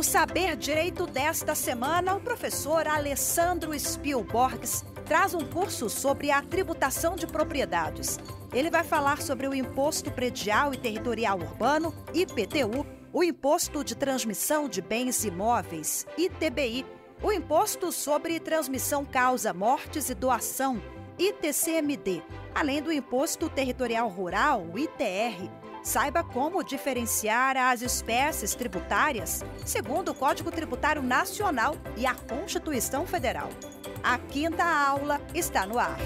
No Saber Direito desta semana, o professor Alessandro Spielborgs traz um curso sobre a tributação de propriedades. Ele vai falar sobre o Imposto Predial e Territorial Urbano, IPTU, o Imposto de Transmissão de Bens Imóveis, ITBI, o Imposto sobre Transmissão Causa Mortes e Doação, ITCMD, além do Imposto Territorial Rural, ITR, Saiba como diferenciar as espécies tributárias segundo o Código Tributário Nacional e a Constituição Federal. A quinta aula está no ar.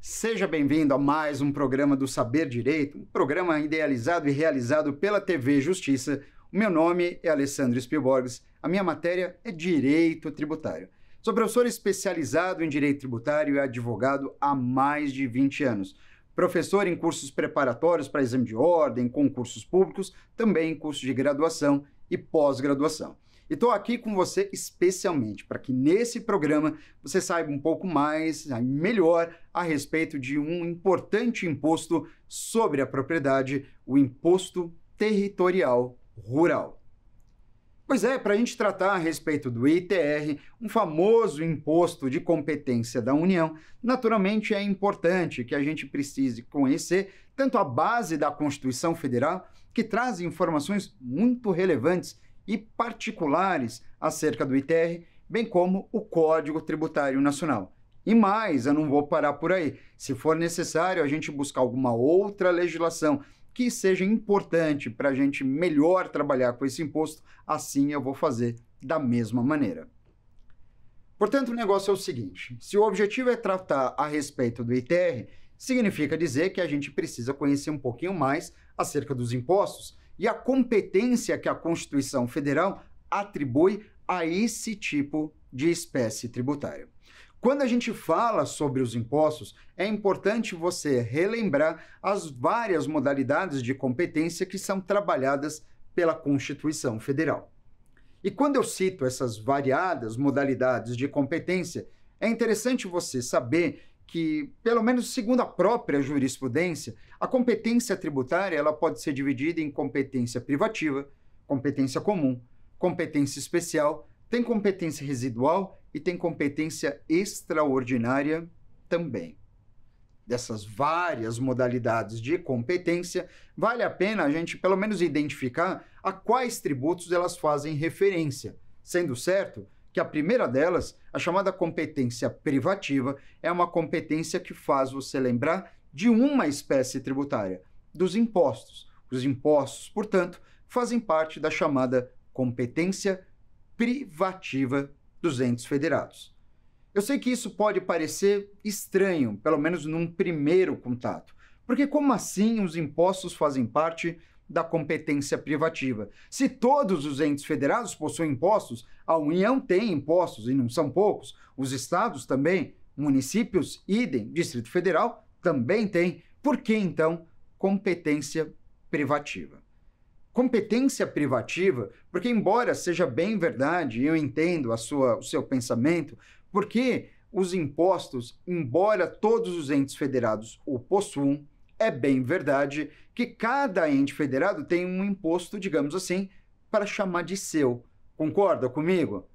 Seja bem-vindo a mais um programa do Saber Direito, um programa idealizado e realizado pela TV Justiça. O meu nome é Alessandro Spielborges, a minha matéria é Direito Tributário. Sou professor especializado em direito tributário e advogado há mais de 20 anos. Professor em cursos preparatórios para exame de ordem, concursos públicos, também em cursos de graduação e pós-graduação. E estou aqui com você especialmente para que nesse programa você saiba um pouco mais, melhor, a respeito de um importante imposto sobre a propriedade, o Imposto Territorial Rural. Pois é, para a gente tratar a respeito do ITR, um famoso imposto de competência da União, naturalmente é importante que a gente precise conhecer tanto a base da Constituição Federal, que traz informações muito relevantes e particulares acerca do ITR, bem como o Código Tributário Nacional. E mais, eu não vou parar por aí. Se for necessário a gente buscar alguma outra legislação que seja importante para a gente melhor trabalhar com esse imposto, assim eu vou fazer da mesma maneira. Portanto, o negócio é o seguinte: se o objetivo é tratar a respeito do ITR, significa dizer que a gente precisa conhecer um pouquinho mais acerca dos impostos e a competência que a Constituição Federal atribui a esse tipo de espécie tributária. Quando a gente fala sobre os impostos, é importante você relembrar as várias modalidades de competência que são trabalhadas pela Constituição Federal. E quando eu cito essas variadas modalidades de competência, é interessante você saber que, pelo menos segundo a própria jurisprudência, a competência tributária ela pode ser dividida em competência privativa, competência comum, competência especial tem competência residual e tem competência extraordinária também. Dessas várias modalidades de competência, vale a pena a gente pelo menos identificar a quais tributos elas fazem referência, sendo certo que a primeira delas, a chamada competência privativa, é uma competência que faz você lembrar de uma espécie tributária, dos impostos. Os impostos, portanto, fazem parte da chamada competência privativa dos entes federados. Eu sei que isso pode parecer estranho, pelo menos num primeiro contato, porque como assim os impostos fazem parte da competência privativa? Se todos os entes federados possuem impostos, a União tem impostos e não são poucos, os estados também, municípios, idem, Distrito Federal também tem. Por que então competência privativa? competência privativa, porque embora seja bem verdade, eu entendo a sua, o seu pensamento, porque os impostos, embora todos os entes federados o possuam, é bem verdade que cada ente federado tem um imposto, digamos assim, para chamar de seu. Concorda comigo?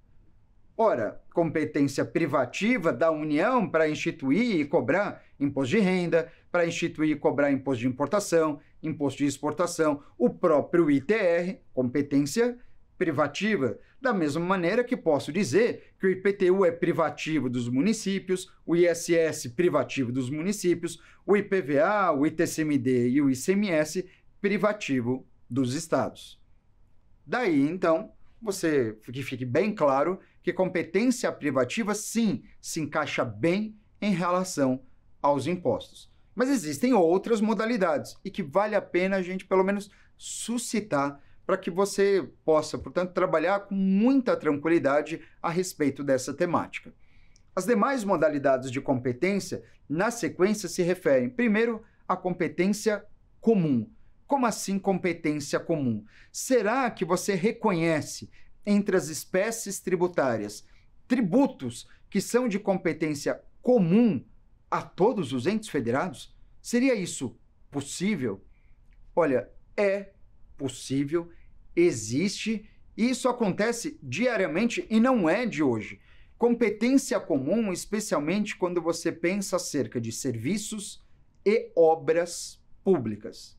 Ora, competência privativa da União para instituir e cobrar imposto de renda, para instituir e cobrar imposto de importação, imposto de exportação, o próprio ITR, competência privativa, da mesma maneira que posso dizer que o IPTU é privativo dos municípios, o ISS privativo dos municípios, o IPVA, o ITCMD e o ICMS privativo dos estados. Daí, então, você que fique bem claro que competência privativa sim se encaixa bem em relação aos impostos. Mas existem outras modalidades e que vale a pena a gente, pelo menos, suscitar para que você possa, portanto, trabalhar com muita tranquilidade a respeito dessa temática. As demais modalidades de competência, na sequência, se referem, primeiro, à competência comum. Como assim competência comum? Será que você reconhece entre as espécies tributárias tributos que são de competência comum a todos os entes federados? Seria isso possível? Olha, é possível, existe e isso acontece diariamente e não é de hoje. Competência comum, especialmente quando você pensa acerca de serviços e obras públicas.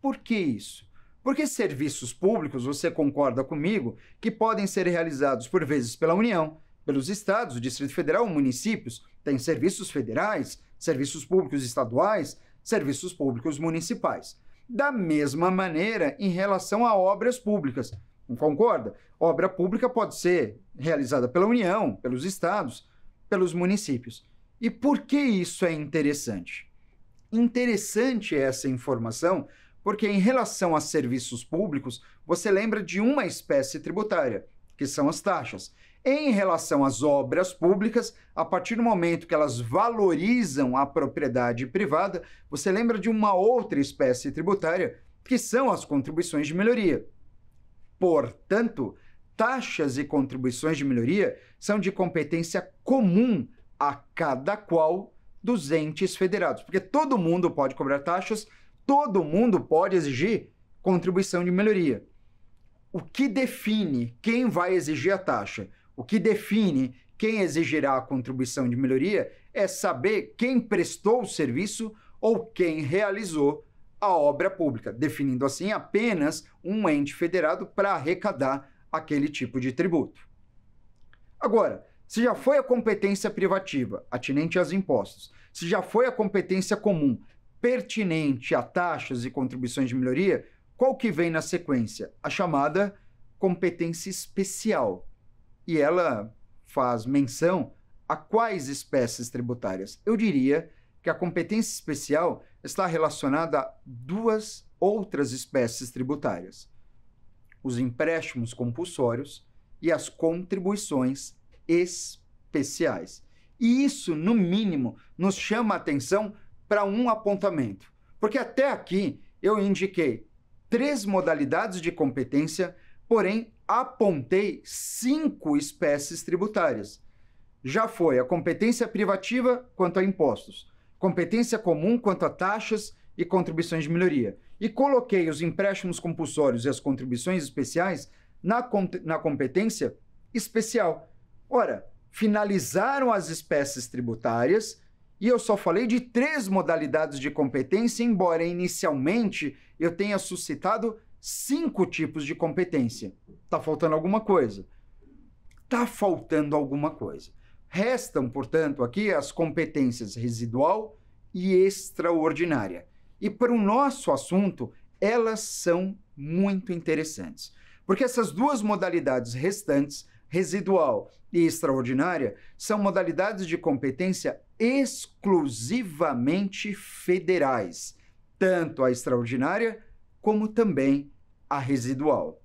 Por que isso? Porque serviços públicos, você concorda comigo, que podem ser realizados por vezes pela União, pelos estados, o Distrito Federal, municípios, tem serviços federais, serviços públicos estaduais, serviços públicos municipais. Da mesma maneira, em relação a obras públicas, não concorda? Obra pública pode ser realizada pela União, pelos estados, pelos municípios. E por que isso é interessante? Interessante essa informação porque, em relação a serviços públicos, você lembra de uma espécie tributária, que são as taxas. Em relação às obras públicas, a partir do momento que elas valorizam a propriedade privada, você lembra de uma outra espécie tributária, que são as contribuições de melhoria. Portanto, taxas e contribuições de melhoria são de competência comum a cada qual dos entes federados, porque todo mundo pode cobrar taxas, todo mundo pode exigir contribuição de melhoria. O que define quem vai exigir a taxa? O que define quem exigirá a contribuição de melhoria é saber quem prestou o serviço ou quem realizou a obra pública, definindo assim apenas um ente federado para arrecadar aquele tipo de tributo. Agora, se já foi a competência privativa, atinente aos impostos, se já foi a competência comum, pertinente a taxas e contribuições de melhoria, qual que vem na sequência? A chamada competência especial, e ela faz menção a quais espécies tributárias? Eu diria que a competência especial está relacionada a duas outras espécies tributárias: os empréstimos compulsórios e as contribuições especiais. E isso, no mínimo, nos chama a atenção para um apontamento, porque até aqui eu indiquei três modalidades de competência porém apontei cinco espécies tributárias. Já foi a competência privativa quanto a impostos, competência comum quanto a taxas e contribuições de melhoria, e coloquei os empréstimos compulsórios e as contribuições especiais na, com na competência especial. Ora, finalizaram as espécies tributárias e eu só falei de três modalidades de competência, embora inicialmente eu tenha suscitado cinco tipos de competência. Tá faltando alguma coisa. Tá faltando alguma coisa. Restam, portanto, aqui as competências residual e extraordinária. E para o nosso assunto, elas são muito interessantes. Porque essas duas modalidades restantes, residual e extraordinária, são modalidades de competência exclusivamente federais, tanto a extraordinária como também a residual.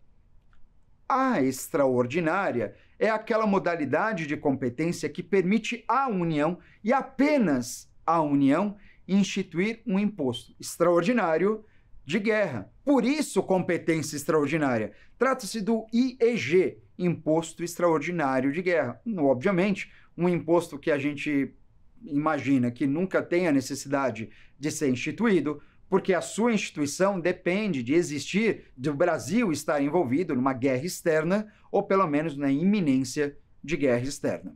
A extraordinária é aquela modalidade de competência que permite à União e apenas à União instituir um imposto extraordinário de guerra. Por isso, competência extraordinária. Trata-se do IEG, Imposto Extraordinário de Guerra. Obviamente, um imposto que a gente imagina que nunca tenha necessidade de ser instituído, porque a sua instituição depende de existir, do Brasil estar envolvido numa guerra externa, ou pelo menos na iminência de guerra externa.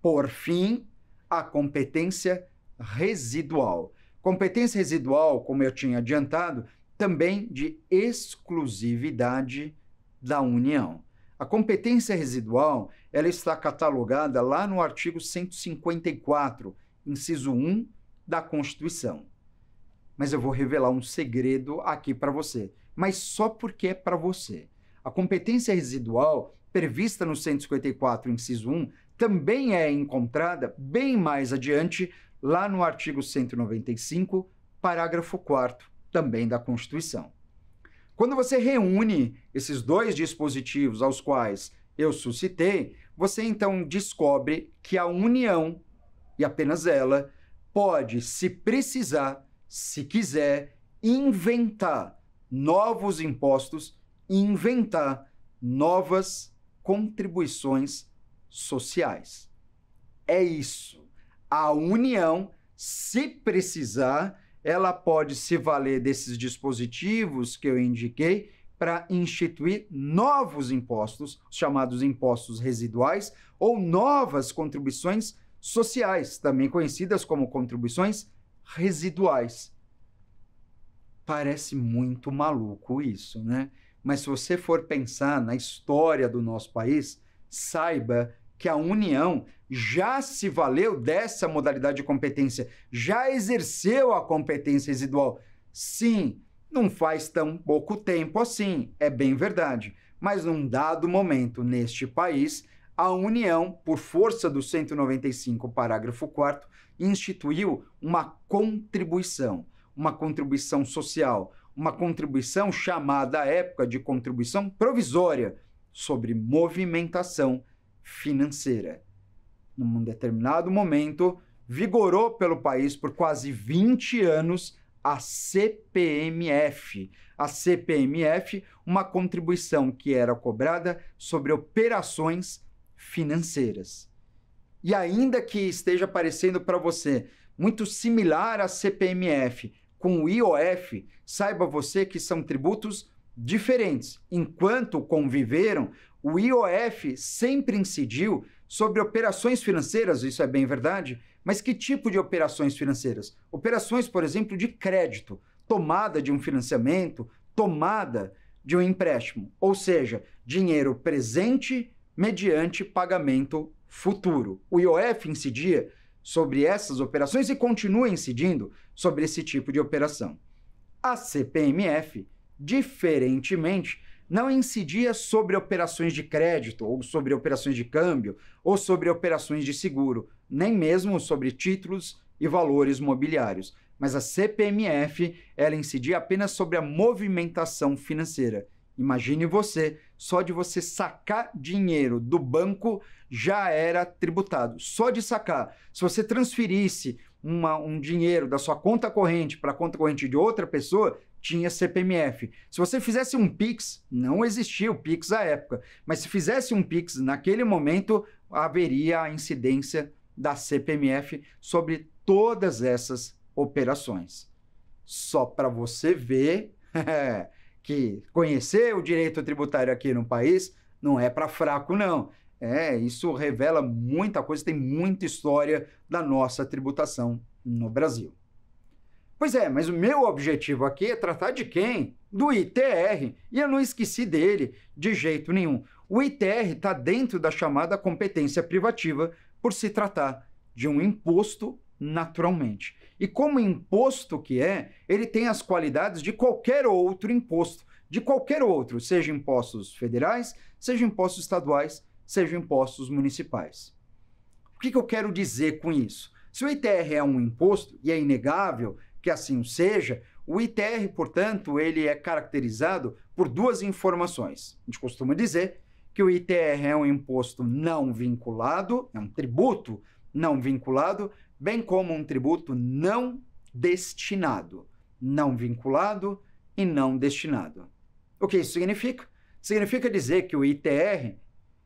Por fim, a competência residual. Competência residual, como eu tinha adiantado, também de exclusividade da União. A competência residual, ela está catalogada lá no artigo 154, inciso 1 da Constituição mas eu vou revelar um segredo aqui para você, mas só porque é para você. A competência residual, prevista no 154, inciso 1, também é encontrada bem mais adiante, lá no artigo 195, parágrafo 4 também da Constituição. Quando você reúne esses dois dispositivos aos quais eu suscitei, você então descobre que a união, e apenas ela, pode, se precisar, se quiser, inventar novos impostos, inventar novas contribuições sociais. É isso. A União, se precisar, ela pode se valer desses dispositivos que eu indiquei para instituir novos impostos, chamados impostos residuais, ou novas contribuições sociais, também conhecidas como contribuições residuais. Parece muito maluco isso, né? Mas se você for pensar na história do nosso país, saiba que a União já se valeu dessa modalidade de competência, já exerceu a competência residual. Sim, não faz tão pouco tempo assim, é bem verdade. Mas num dado momento neste país, a União, por força do 195, parágrafo 4, instituiu uma contribuição, uma contribuição social, uma contribuição chamada à época de contribuição provisória sobre movimentação financeira. Num determinado momento, vigorou pelo país por quase 20 anos a CPMF. A CPMF, uma contribuição que era cobrada sobre operações financeiras. E ainda que esteja parecendo para você muito similar à CPMF com o IOF, saiba você que são tributos diferentes. Enquanto conviveram, o IOF sempre incidiu sobre operações financeiras, isso é bem verdade, mas que tipo de operações financeiras? Operações, por exemplo, de crédito, tomada de um financiamento, tomada de um empréstimo, ou seja, dinheiro presente mediante pagamento futuro. O IOF incidia sobre essas operações e continua incidindo sobre esse tipo de operação. A CPMF, diferentemente, não incidia sobre operações de crédito, ou sobre operações de câmbio, ou sobre operações de seguro, nem mesmo sobre títulos e valores mobiliários. Mas a CPMF, ela incidia apenas sobre a movimentação financeira. Imagine você só de você sacar dinheiro do banco já era tributado. Só de sacar. Se você transferisse uma, um dinheiro da sua conta corrente para a conta corrente de outra pessoa, tinha CPMF. Se você fizesse um Pix, não existia o Pix à época, mas se fizesse um Pix naquele momento, haveria a incidência da CPMF sobre todas essas operações. Só para você ver. É, que conhecer o direito tributário aqui no país não é para fraco, não. É, isso revela muita coisa, tem muita história da nossa tributação no Brasil. Pois é, mas o meu objetivo aqui é tratar de quem? Do ITR. E eu não esqueci dele de jeito nenhum. O ITR está dentro da chamada competência privativa por se tratar de um imposto naturalmente. E como imposto que é, ele tem as qualidades de qualquer outro imposto, de qualquer outro, seja impostos federais, seja impostos estaduais, seja impostos municipais. O que, que eu quero dizer com isso? Se o ITR é um imposto, e é inegável que assim o seja, o ITR, portanto, ele é caracterizado por duas informações. A gente costuma dizer que o ITR é um imposto não vinculado, é um tributo não vinculado, bem como um tributo não destinado, não vinculado e não destinado. O que isso significa? Significa dizer que o ITR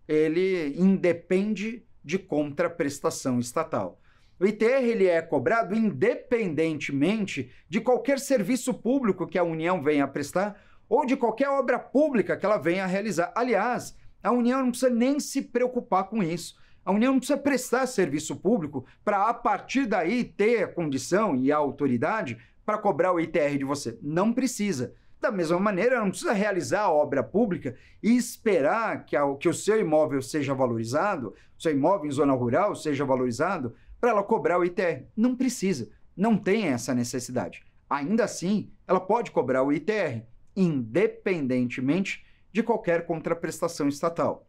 ele independe de contraprestação estatal. O ITR ele é cobrado independentemente de qualquer serviço público que a União venha a prestar ou de qualquer obra pública que ela venha a realizar. Aliás, a União não precisa nem se preocupar com isso. A União não precisa prestar serviço público para, a partir daí, ter a condição e a autoridade para cobrar o ITR de você. Não precisa. Da mesma maneira, não precisa realizar a obra pública e esperar que, a, que o seu imóvel seja valorizado, seu imóvel em zona rural seja valorizado, para ela cobrar o ITR. Não precisa. Não tem essa necessidade. Ainda assim, ela pode cobrar o ITR, independentemente de qualquer contraprestação estatal.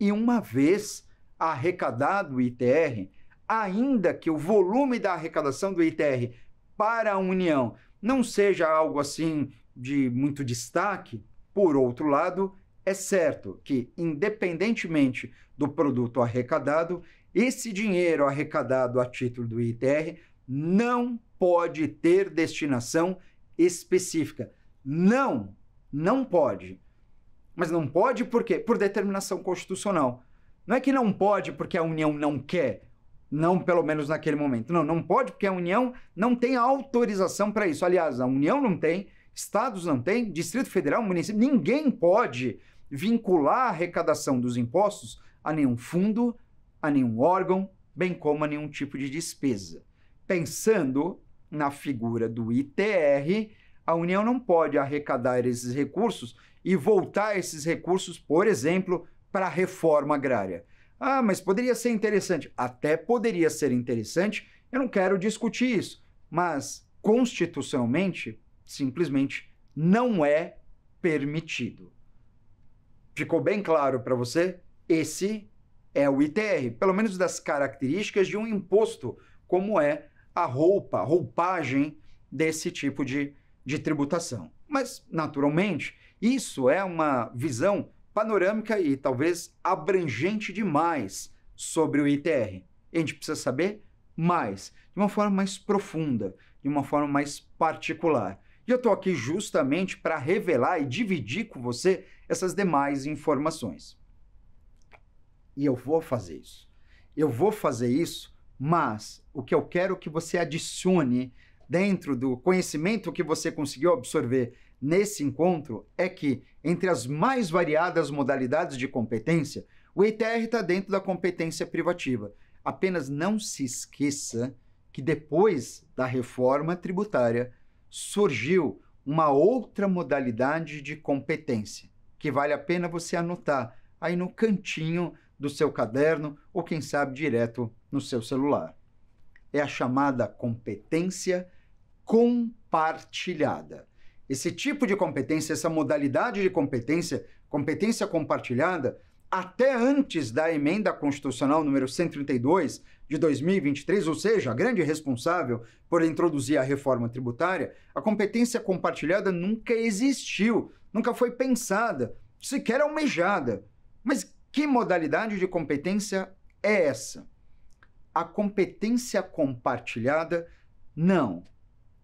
E uma vez arrecadado o ITR, ainda que o volume da arrecadação do ITR para a União não seja algo assim de muito destaque, por outro lado, é certo que, independentemente do produto arrecadado, esse dinheiro arrecadado a título do ITR não pode ter destinação específica. Não, não pode. Mas não pode por quê? Por determinação constitucional. Não é que não pode porque a União não quer, não pelo menos naquele momento. Não, não pode porque a União não tem autorização para isso. Aliás, a União não tem, estados não tem, Distrito Federal, município, ninguém pode vincular a arrecadação dos impostos a nenhum fundo, a nenhum órgão, bem como a nenhum tipo de despesa. Pensando na figura do ITR, a União não pode arrecadar esses recursos e voltar esses recursos, por exemplo, para a reforma agrária. Ah, mas poderia ser interessante. Até poderia ser interessante, eu não quero discutir isso. Mas, constitucionalmente, simplesmente não é permitido. Ficou bem claro para você? Esse é o ITR, pelo menos das características de um imposto, como é a roupa, a roupagem desse tipo de, de tributação. Mas, naturalmente, isso é uma visão panorâmica e talvez abrangente demais sobre o ITR. a gente precisa saber mais, de uma forma mais profunda, de uma forma mais particular. E eu estou aqui justamente para revelar e dividir com você essas demais informações. E eu vou fazer isso. Eu vou fazer isso, mas o que eu quero é que você adicione dentro do conhecimento que você conseguiu absorver nesse encontro é que, entre as mais variadas modalidades de competência, o ITR está dentro da competência privativa. Apenas não se esqueça que depois da reforma tributária surgiu uma outra modalidade de competência, que vale a pena você anotar aí no cantinho do seu caderno ou, quem sabe, direto no seu celular. É a chamada competência compartilhada. Esse tipo de competência, essa modalidade de competência, competência compartilhada, até antes da emenda constitucional número 132 de 2023, ou seja, a grande responsável por introduzir a reforma tributária, a competência compartilhada nunca existiu, nunca foi pensada, sequer almejada. Mas que modalidade de competência é essa? A competência compartilhada, não.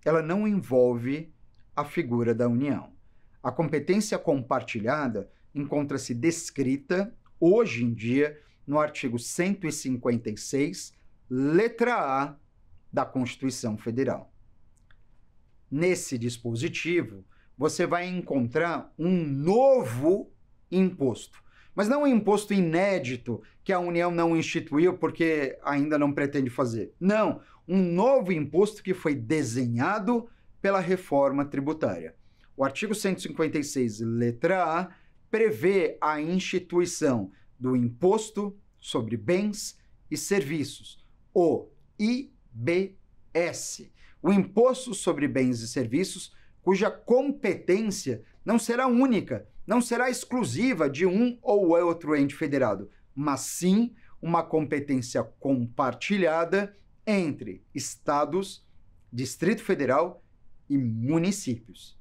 Ela não envolve a figura da união. A competência compartilhada encontra-se descrita, hoje em dia, no artigo 156, letra A da Constituição Federal. Nesse dispositivo, você vai encontrar um novo imposto, mas não um imposto inédito que a União não instituiu porque ainda não pretende fazer. Não, um novo imposto que foi desenhado pela reforma tributária. O artigo 156, letra A, prevê a instituição do Imposto sobre Bens e Serviços, o IBS, o Imposto sobre Bens e Serviços, cuja competência não será única, não será exclusiva de um ou outro ente federado, mas sim uma competência compartilhada entre estados, Distrito Federal e municípios.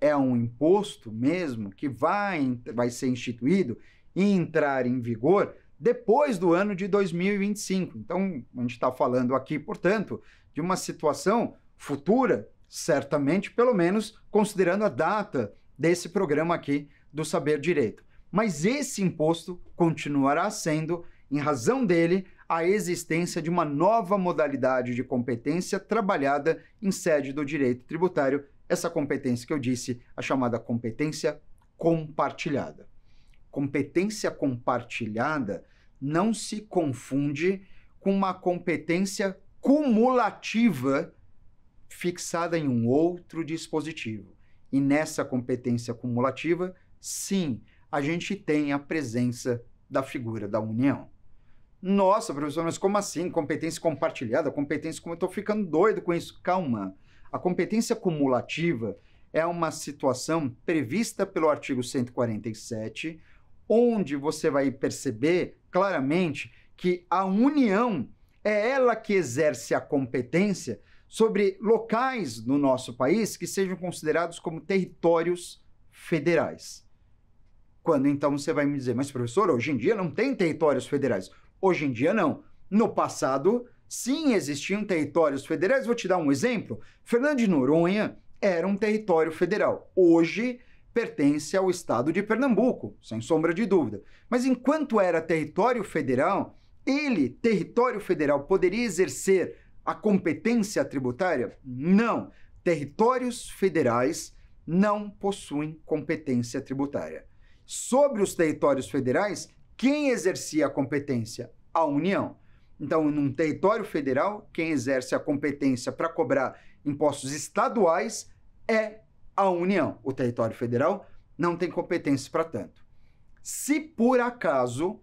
É um imposto mesmo que vai, vai ser instituído e entrar em vigor depois do ano de 2025. Então, a gente está falando aqui, portanto, de uma situação futura, certamente, pelo menos considerando a data desse programa aqui do Saber Direito. Mas esse imposto continuará sendo, em razão dele, a existência de uma nova modalidade de competência trabalhada em sede do direito tributário, essa competência que eu disse, a chamada competência compartilhada. Competência compartilhada não se confunde com uma competência cumulativa fixada em um outro dispositivo. E nessa competência cumulativa, sim, a gente tem a presença da figura da união. Nossa, professor, mas como assim? Competência compartilhada, competência como eu estou ficando doido com isso. Calma. A competência cumulativa é uma situação prevista pelo artigo 147, onde você vai perceber claramente que a união é ela que exerce a competência sobre locais no nosso país que sejam considerados como territórios federais. Quando então você vai me dizer, mas professor, hoje em dia não tem territórios federais. Hoje em dia, não. No passado, sim existiam territórios federais. Vou te dar um exemplo. Fernando de Noronha era um território federal. Hoje pertence ao estado de Pernambuco, sem sombra de dúvida. Mas enquanto era território federal, ele, território federal, poderia exercer a competência tributária? Não. Territórios federais não possuem competência tributária. Sobre os territórios federais, quem exercia a competência? A União. Então, num território federal, quem exerce a competência para cobrar impostos estaduais é a União. O território federal não tem competência para tanto. Se por acaso,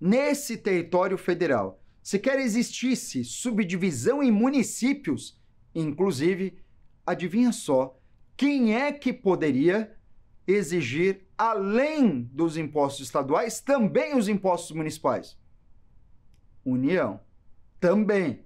nesse território federal, sequer existisse subdivisão em municípios, inclusive, adivinha só, quem é que poderia exigir além dos impostos estaduais, também os impostos municipais. União. Também.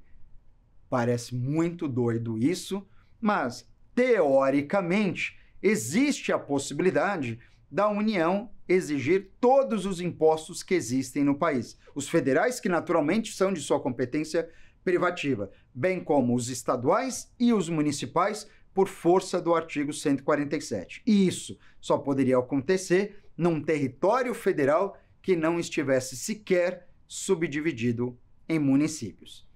Parece muito doido isso, mas teoricamente existe a possibilidade da União exigir todos os impostos que existem no país. Os federais, que naturalmente são de sua competência privativa, bem como os estaduais e os municipais, por força do artigo 147. E isso só poderia acontecer num território federal que não estivesse sequer subdividido em municípios.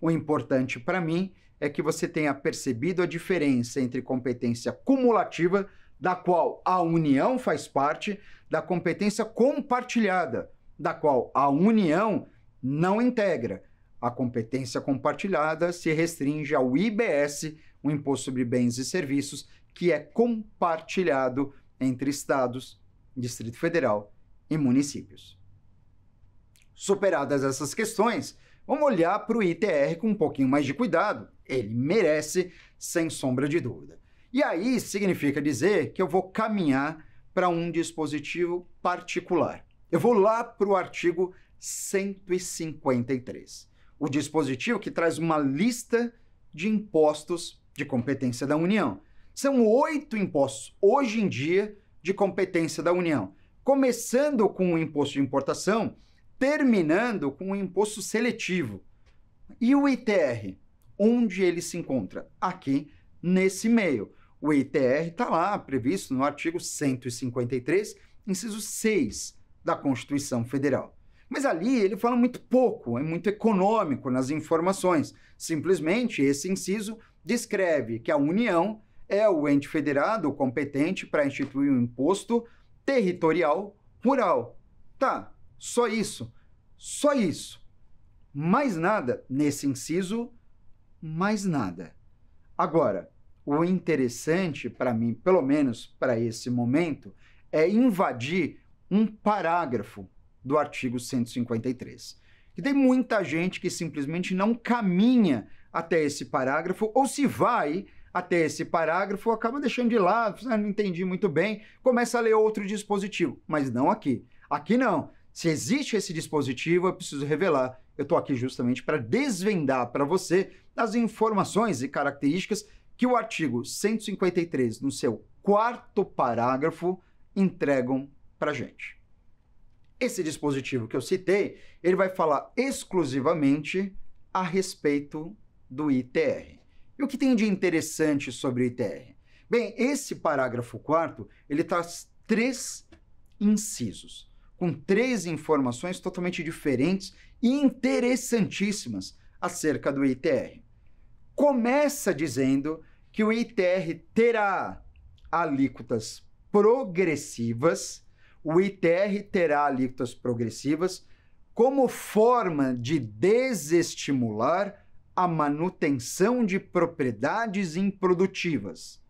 O importante para mim é que você tenha percebido a diferença entre competência cumulativa, da qual a União faz parte, da competência compartilhada, da qual a União não integra. A competência compartilhada se restringe ao IBS, um imposto sobre bens e serviços que é compartilhado entre estados, Distrito Federal e municípios. Superadas essas questões, vamos olhar para o ITR com um pouquinho mais de cuidado. Ele merece, sem sombra de dúvida. E aí significa dizer que eu vou caminhar para um dispositivo particular. Eu vou lá para o artigo 153, o dispositivo que traz uma lista de impostos de competência da União. São oito impostos, hoje em dia, de competência da União. Começando com o imposto de importação, terminando com o imposto seletivo. E o ITR? Onde ele se encontra? Aqui nesse meio. O ITR está lá, previsto no artigo 153, inciso 6 da Constituição Federal. Mas ali ele fala muito pouco, é muito econômico nas informações. Simplesmente esse inciso descreve que a União é o ente federado competente para instituir um imposto territorial rural. Tá, só isso. Só isso. Mais nada nesse inciso, mais nada. Agora, o interessante para mim, pelo menos para esse momento, é invadir um parágrafo do artigo 153. E tem muita gente que simplesmente não caminha até esse parágrafo, ou se vai até esse parágrafo, acaba deixando de lado, ah, não entendi muito bem, começa a ler outro dispositivo, mas não aqui. Aqui não. Se existe esse dispositivo, eu preciso revelar. Eu estou aqui justamente para desvendar para você as informações e características que o artigo 153, no seu quarto parágrafo, entregam para gente. Esse dispositivo que eu citei, ele vai falar exclusivamente a respeito do ITR. E o que tem de interessante sobre o ITR? Bem, esse parágrafo 4 ele traz três incisos, com três informações totalmente diferentes e interessantíssimas acerca do ITR. Começa dizendo que o ITR terá alíquotas progressivas, o ITR terá alíquotas progressivas como forma de desestimular a manutenção de propriedades improdutivas.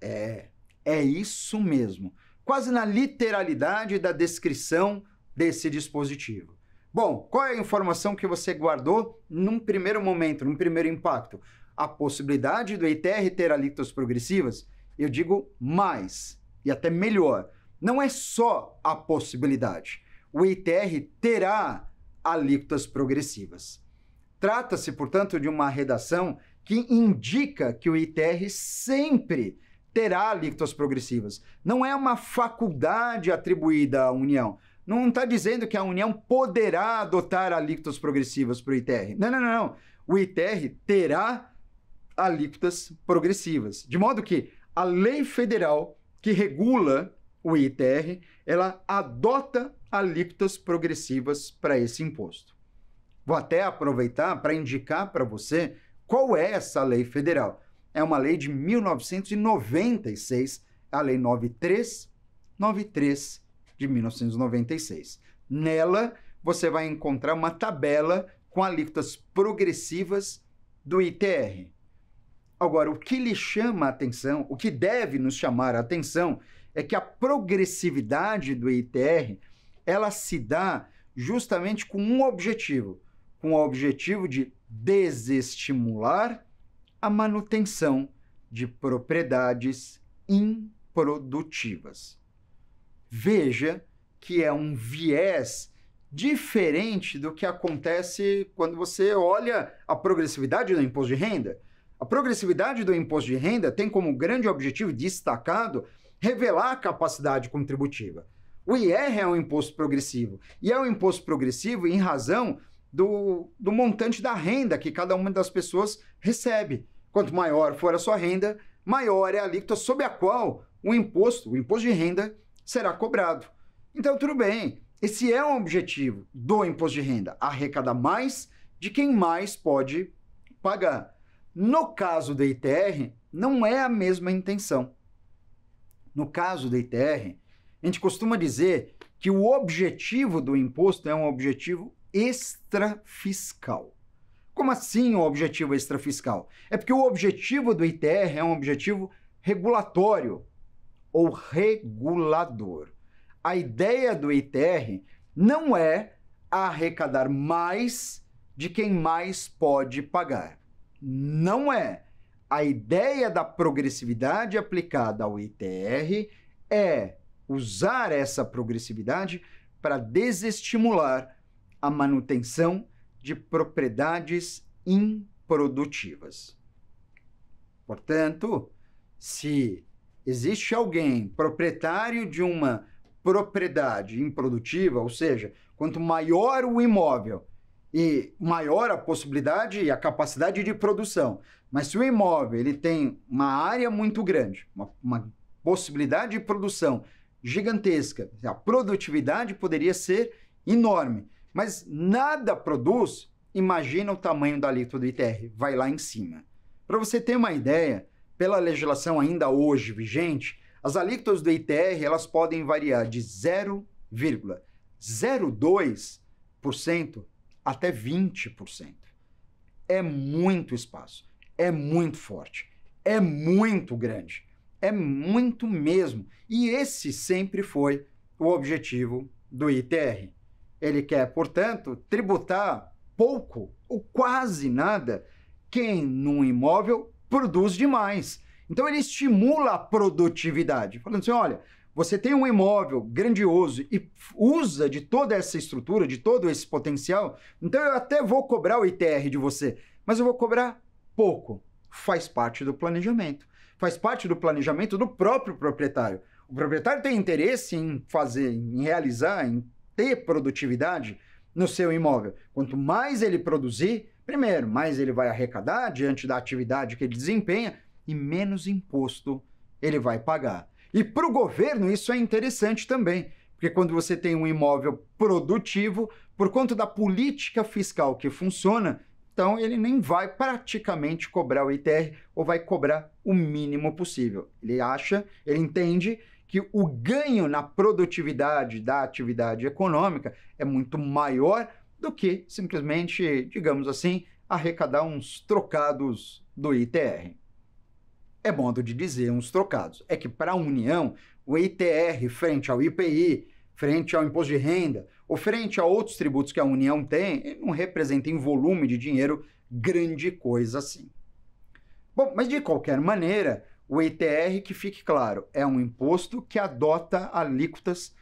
É, é isso mesmo. Quase na literalidade da descrição desse dispositivo. Bom, qual é a informação que você guardou num primeiro momento, num primeiro impacto? A possibilidade do ITR ter alíquotas progressivas? Eu digo mais e até melhor. Não é só a possibilidade. O ITR terá alíquotas progressivas. Trata-se, portanto, de uma redação que indica que o ITR sempre terá alíquotas progressivas. Não é uma faculdade atribuída à União. Não está dizendo que a União poderá adotar alíquotas progressivas para o ITR. Não, não, não, não. O ITR terá alíquotas progressivas. De modo que a lei federal que regula o ITR, ela adota alíquotas progressivas para esse imposto. Vou até aproveitar para indicar para você qual é essa lei federal. É uma lei de 1996, a Lei 9393 de 1996. Nela, você vai encontrar uma tabela com alíquotas progressivas do ITR. Agora, o que lhe chama a atenção, o que deve nos chamar a atenção, é que a progressividade do ITR ela se dá justamente com um objetivo: com o objetivo de desestimular a manutenção de propriedades improdutivas. Veja que é um viés diferente do que acontece quando você olha a progressividade do imposto de renda. A progressividade do imposto de renda tem como grande objetivo destacado revelar a capacidade contributiva. O IR é um imposto progressivo e é um imposto progressivo em razão do, do montante da renda que cada uma das pessoas recebe. Quanto maior for a sua renda, maior é a alíquota sob a qual o imposto, o imposto de renda, será cobrado. Então, tudo bem, esse é um objetivo do imposto de renda: arrecadar mais de quem mais pode pagar. No caso do ITR, não é a mesma intenção. No caso do ITR, a gente costuma dizer que o objetivo do imposto é um objetivo extrafiscal. Como assim o um objetivo extrafiscal? É porque o objetivo do ITR é um objetivo regulatório ou regulador. A ideia do ITR não é arrecadar mais de quem mais pode pagar. Não é. A ideia da progressividade aplicada ao ITR é usar essa progressividade para desestimular a manutenção de propriedades improdutivas. Portanto, se existe alguém proprietário de uma propriedade improdutiva, ou seja, quanto maior o imóvel e maior a possibilidade e a capacidade de produção, mas se o imóvel ele tem uma área muito grande, uma, uma possibilidade de produção gigantesca, a produtividade poderia ser enorme mas nada produz, imagina o tamanho da alíquota do ITR, vai lá em cima. Para você ter uma ideia, pela legislação ainda hoje vigente, as alíquotas do ITR elas podem variar de 0,02% até 20%. É muito espaço, é muito forte, é muito grande, é muito mesmo. E esse sempre foi o objetivo do ITR. Ele quer, portanto, tributar pouco ou quase nada quem num imóvel produz demais. Então ele estimula a produtividade, falando assim: olha, você tem um imóvel grandioso e usa de toda essa estrutura, de todo esse potencial, então eu até vou cobrar o ITR de você, mas eu vou cobrar pouco. Faz parte do planejamento. Faz parte do planejamento do próprio proprietário. O proprietário tem interesse em fazer, em realizar, em ter produtividade no seu imóvel. Quanto mais ele produzir, primeiro, mais ele vai arrecadar diante da atividade que ele desempenha e menos imposto ele vai pagar. E para o governo isso é interessante também, porque quando você tem um imóvel produtivo, por conta da política fiscal que funciona, então ele nem vai praticamente cobrar o ITR ou vai cobrar o mínimo possível. Ele acha, ele entende que o ganho na produtividade da atividade econômica é muito maior do que simplesmente, digamos assim, arrecadar uns trocados do ITR. É modo de dizer uns trocados. É que para a União, o ITR frente ao IPI, frente ao imposto de renda ou frente a outros tributos que a União tem, não representa em volume de dinheiro grande coisa assim. Bom, mas de qualquer maneira, o ITR, que fique claro, é um imposto que adota alíquotas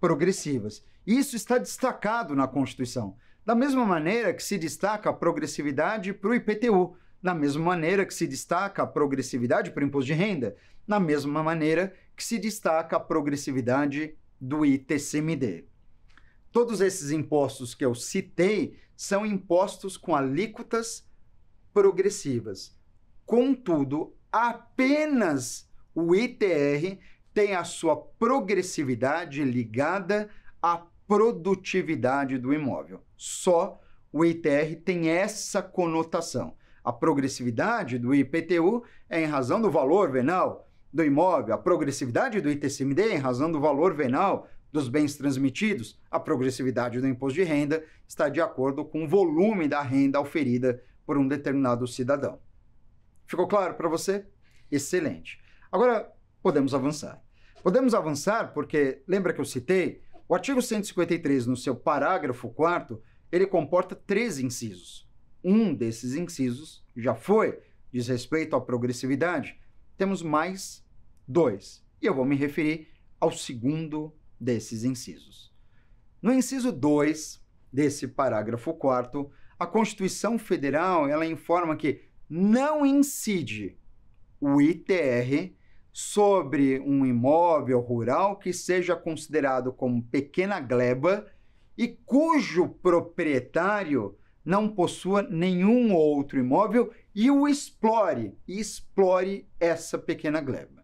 progressivas. Isso está destacado na Constituição. Da mesma maneira que se destaca a progressividade para o IPTU, da mesma maneira que se destaca a progressividade para o imposto de renda, na mesma maneira que se destaca a progressividade do ITCMD. Todos esses impostos que eu citei são impostos com alíquotas progressivas. Contudo, apenas o ITR tem a sua progressividade ligada à produtividade do imóvel. Só o ITR tem essa conotação. A progressividade do IPTU é em razão do valor venal do imóvel, a progressividade do ITCMD é em razão do valor venal dos bens transmitidos, a progressividade do imposto de renda está de acordo com o volume da renda oferida por um determinado cidadão. Ficou claro para você? Excelente. Agora podemos avançar. Podemos avançar porque, lembra que eu citei? O artigo 153, no seu parágrafo 4, ele comporta três incisos. Um desses incisos já foi, diz respeito à progressividade. Temos mais dois. E eu vou me referir ao segundo desses incisos. No inciso 2 desse parágrafo 4, a Constituição Federal ela informa que não incide o ITR sobre um imóvel rural que seja considerado como pequena gleba e cujo proprietário não possua nenhum outro imóvel e o explore, e explore essa pequena gleba.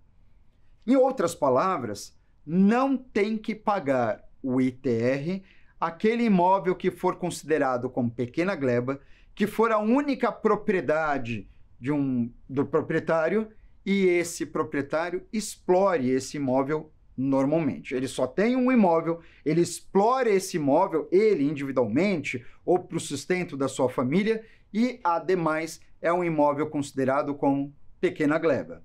Em outras palavras, não tem que pagar o ITR aquele imóvel que for considerado como pequena gleba que for a única propriedade de um, do proprietário e esse proprietário explore esse imóvel normalmente. Ele só tem um imóvel, ele explora esse imóvel, ele individualmente, ou para o sustento da sua família, e ademais é um imóvel considerado como pequena gleba.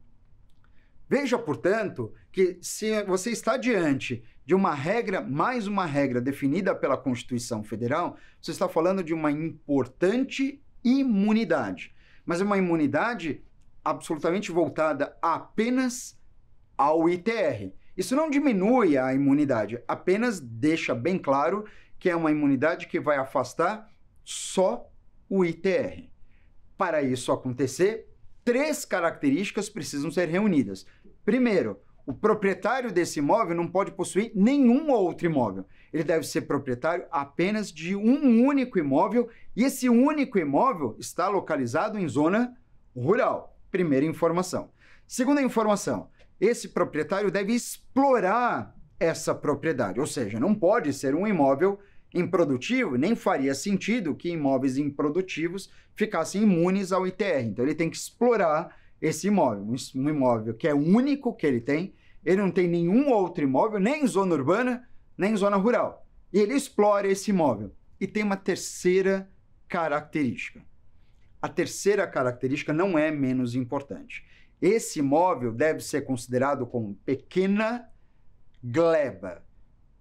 Veja, portanto, que se você está diante de uma regra, mais uma regra definida pela Constituição Federal, você está falando de uma importante imunidade. Mas é uma imunidade absolutamente voltada apenas ao ITR. Isso não diminui a imunidade, apenas deixa bem claro que é uma imunidade que vai afastar só o ITR. Para isso acontecer, três características precisam ser reunidas. Primeiro, o proprietário desse imóvel não pode possuir nenhum outro imóvel. Ele deve ser proprietário apenas de um único imóvel e esse único imóvel está localizado em zona rural. Primeira informação. Segunda informação: esse proprietário deve explorar essa propriedade, ou seja, não pode ser um imóvel improdutivo, nem faria sentido que imóveis improdutivos ficassem imunes ao ITR. Então ele tem que explorar esse imóvel, um imóvel que é único que ele tem, ele não tem nenhum outro imóvel, nem zona urbana, nem zona rural. E ele explora esse imóvel. E tem uma terceira característica. A terceira característica não é menos importante. Esse imóvel deve ser considerado como pequena gleba.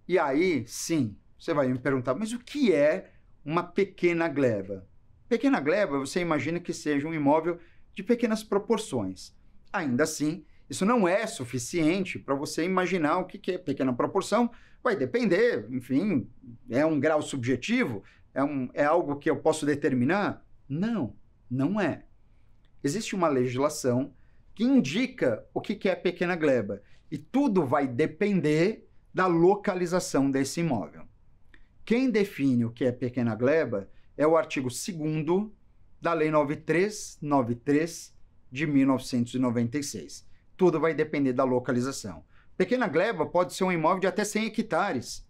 E aí, sim, você vai me perguntar, mas o que é uma pequena gleba? Pequena gleba, você imagina que seja um imóvel de pequenas proporções. Ainda assim, isso não é suficiente para você imaginar o que é pequena proporção. Vai depender, enfim, é um grau subjetivo, é, um, é algo que eu posso determinar? Não, não é. Existe uma legislação que indica o que é pequena gleba e tudo vai depender da localização desse imóvel. Quem define o que é pequena gleba é o artigo 2 da Lei 9393 de 1996. Tudo vai depender da localização. Pequena gleba pode ser um imóvel de até 100 hectares.